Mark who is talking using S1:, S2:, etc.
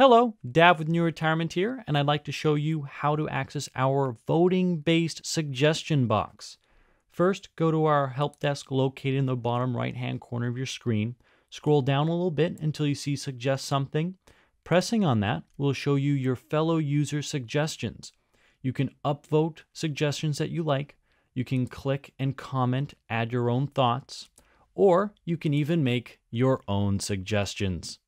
S1: Hello, Dav with New Retirement here, and I'd like to show you how to access our voting-based suggestion box. First, go to our help desk located in the bottom right-hand corner of your screen. Scroll down a little bit until you see Suggest Something. Pressing on that will show you your fellow user suggestions. You can upvote suggestions that you like. You can click and comment, add your own thoughts, or you can even make your own suggestions.